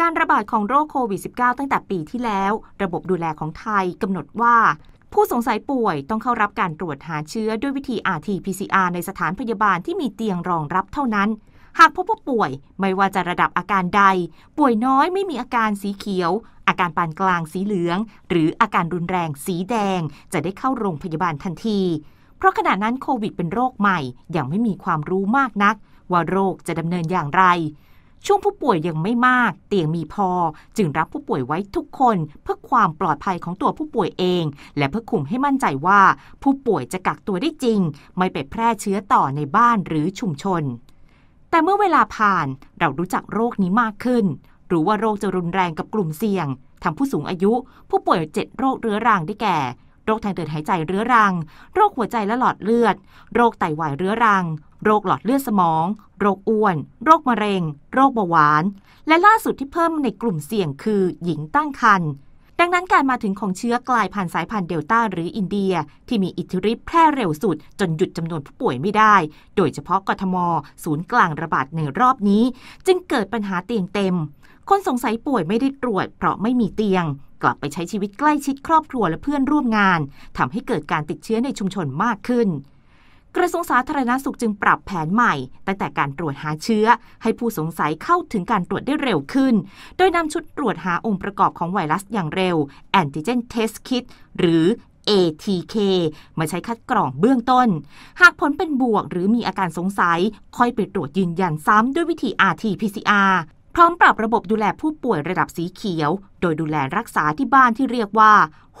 การระบาดของโรคโควิด -19 ตั้งแต่ปีที่แล้ว ระบบดูแลของไทยกำหนดว่า ผู้สงสัยป่วยต้องเข้ารับการตรวจหาเชื้อด้วยวิธี rt-pcr ในสถานพยาบาลที่มีเตียงรองรับเท่านั้น หากพบว่าป่วยไม่ว่าจะระดับอาการใด ป่วยน้อยไม่มีอาการสีเขียว อาการปานกลางสีเหลือง หรืออาการรุนแรงสีแดงจะได้เข้าโรงพยาบาลทันทีเพราะขณะนั้นโควิดเป็นโรคใหม่ ยังไม่มีความรู้มากนัก ว่าโรคจะดำเนินอย่างไรช่วงผู้ป่วยยังไม่มาก เตียงมีพอ จึงรับผู้ป่วยไว้ทุกคนเพื่อความปลอดภัยของตัวผู้ป่วยเอง และเพื่อคุมให้มั่นใจว่าผู้ป่วยจะกักตัวได้จริง ไม่ไปแพร่เชื้อต่อในบ้านหรือชุมชน แต่เมื่อเวลาผ่านเรารู้จักโรคนี้มากขึ้นรู้ว่าโรคจะรุนแรงกับกลุ่มเสี่ยงทั้งผู้สูงอายุผู้ป่วยเจ็ดโรคเรื้อรังได้แก่ โรคทางเดินหายใจเรื้อรัง โรคหัวใจและหลอดเลือด โรคไตวายเรื้อรังโรคหลอดเลือดสมอง โรคอ้วน โรคมะเร็ง โรคเบาหวาน และล่าสุดที่เพิ่มในกลุ่มเสี่ยงคือ หญิงตั้งครรภ์ดังนั้นการมาถึงของเชื้อกลายพันธุ์สายพันธุ์เดลต้าหรืออินเดีย ที่มีอิทธิฤทธิ์แพร่เร็วสุด จนหยุดจำนวนผู้ป่วยไม่ได้ โดยเฉพาะกทม ศูนย์กลางระบาดในรอบนี้ จึงเกิดปัญหาเตียงเต็ม คนสงสัยป่วยไม่ได้ตรวจ เพราะไม่มีเตียงกลับไปใช้ชีวิตใกล้ชิดครอบครัวและเพื่อนร่วมงานทำให้เกิดการติดเชื้อในชุมชนมากขึ้นกระทรวงสาธารณสุขจึงปรับแผนใหม่ ตั้งแต่การตรวจหาเชื้อ ให้ผู้สงสัยเข้าถึงการตรวจได้เร็วขึ้น โดยนำชุดตรวจหาองค์ประกอบของไวรัสอย่างเร็ว Antigen Test Kit หรือ ATK มาใช้คัดกรองเบื้องต้น หากผลเป็นบวกหรือมีอาการสงสัย ค่อยไปตรวจยืนยันซ้ำด้วยวิธี RT-PCR พร้อมปรับระบบดูแลผู้ป่วยระดับสีเขียว โดยดูแลรักษาที่บ้านที่เรียกว่า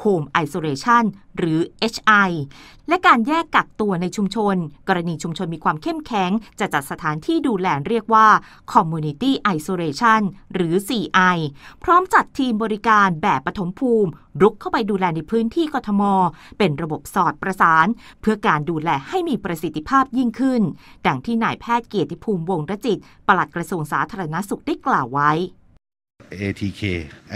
Home Isolation หรือ HI และการแยกกักตัวในชุมชน กรณีชุมชนมีความเข้มแข็ง จะจัดสถานที่ดูแลเรียกว่า Community Isolation หรือ CI พร้อมจัดทีมบริการแบบปฐมภูมิ รุกเข้าไปดูแลในพื้นที่กทม เป็นระบบสอดประสาน เพื่อการดูแลให้มีประสิทธิภาพยิ่งขึ้น ดังที่นายแพทย์เกียรติภูมิวงรจิต ปลัดกระทรวงสาธารณสุขได้กล่าวไว้ ATK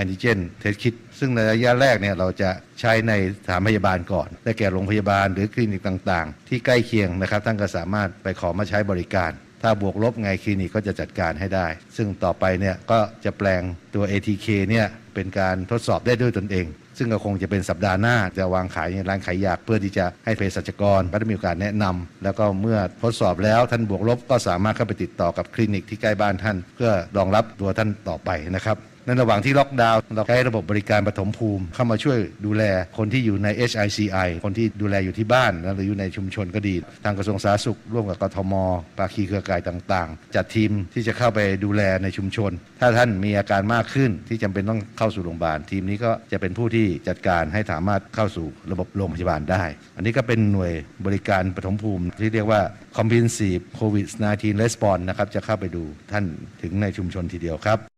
Antigen Test Kit ซึ่งในระยะแรกเนี่ยเราจะใช้ในสถานพยาบาลก่อนได้แก่โรงพยาบาลหรือคลินิกต่างๆ ที่ใกล้เคียงนะครับท่านก็สามารถไปขอมาใช้บริการ ถ้าบวกลบไงคลินิกก็จะจัดการให้ได้ ซึ่งต่อไปเนี่ยก็จะแปลงตัว ATK เนี่ยเป็นการทดสอบได้ด้วยตนเองซึ่งก็คงจะเป็นสัปดาห์หน้า จะวางขายในร้านขายยาเพื่อที่จะให้เภสัชกรพัได้มีโอกาสแนะนำ แล้วก็เมื่อทดสอบแล้วท่านบวกลบก็สามารถเข้าไปติดต่อกับคลินิกที่ใกล้บ้านท่านเพื่อรองรับตัวท่านต่อไปนะครับในระหว่างที่ล็อกดาวน์เราใช้ระบบบริการปฐมภูมิ เข้ามาช่วยดูแลคนที่อยู่ใน HICI คนที่ดูแลอยู่ที่บ้าน หรืออยู่ในชุมชนก็ดี ทางกระทรวงสาธารณสุขร่วมกับกทมภาคีเครือข่ายต่างๆ จัดทีมที่จะเข้าไปดูแลในชุมชน ถ้าท่านมีอาการมากขึ้นที่จำเป็นต้องเข้าสู่โรงพยาบาลทีมนี้ก็จะเป็นผู้ที่จัดการให้สามารถเข้าสู่ระบบโรงพยาบาลได้ อันนี้ก็เป็นหน่วยบริการปฐมภูมิที่เรียกว่า Comprehensive COVID-19 Response นะครับจะเข้าไปดูท่านถึงในชุมชนทีเดียวครับ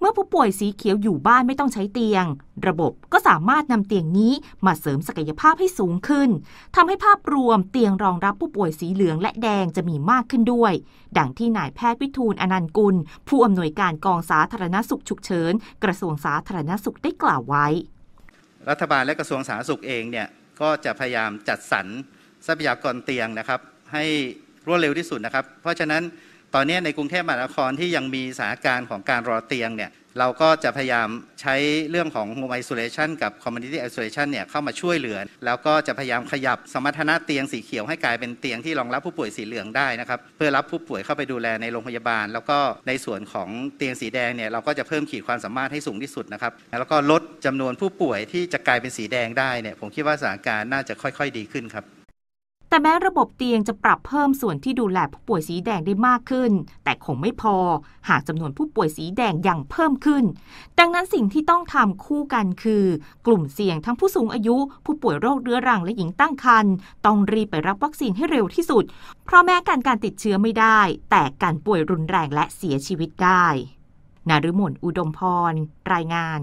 เมื่อผู้ป่วยสีเขียวอยู่บ้านไม่ต้องใช้เตียง ระบบก็สามารถนำเตียงนี้มาเสริมศักยภาพให้สูงขึ้นทำให้ภาพรวมเตียงรองรับผู้ป่วยสีเหลืองและแดงจะมีมากขึ้นด้วย ดังที่นายแพทย์วิทูลอนันต์กุลผู้อำนวยการกองสาธารณสุขฉุกเฉินกระทรวงสาธารณสุขได้กล่าวไว้ รัฐบาลและกระทรวงสาธารณสุขเองเนี่ยก็จะพยายามจัดสรรทรัพยากรเตียงนะครับ ให้รวดเร็วที่สุดนะครับ เพราะฉะนั้นตอนนี้ในกรุงเทพมหานครที่ยังมีสถานการณ์ของการรอเตียงเนี่ยเราก็จะพยายามใช้เรื่องของ home isolation กับ community isolation เนี่ยเข้ามาช่วยเหลือแล้วก็จะพยายามขยับสมรรถนะเตียงสีเขียวให้กลายเป็นเตียงที่รองรับผู้ป่วยสีเหลืองได้นะครับ เพื่อรับผู้ป่วยเข้าไปดูแลในโรงพยาบาล แล้วก็ในส่วนของเตียงสีแดงเนี่ยเราก็จะเพิ่มขีดความสามารถให้สูงที่สุดนะครับ แล้วก็ลดจำนวนผู้ป่วยที่จะกลายเป็นสีแดงได้เนี่ยผมคิดว่าสถานการณ์น่าจะค่อยๆ ดีขึ้นครับแต่แม้ระบบเตียงจะปรับเพิ่มส่วนที่ดูแลผู้ป่วยสีแดงได้มากขึ้น แต่คงไม่พอ หากจำนวนผู้ป่วยสีแดงยังเพิ่มขึ้น ดังนั้นสิ่งที่ต้องทำคู่กันคือ กลุ่มเสี่ยงทั้งผู้สูงอายุ ผู้ป่วยโรคเรื้อรังและหญิงตั้งครรภ์ต้องรีบไปรับวัคซีนให้เร็วที่สุด เพราะแม้การการติดเชื้อไม่ได้ แต่การป่วยรุนแรงและเสียชีวิตได้นารุมนอุดมพร รายงาน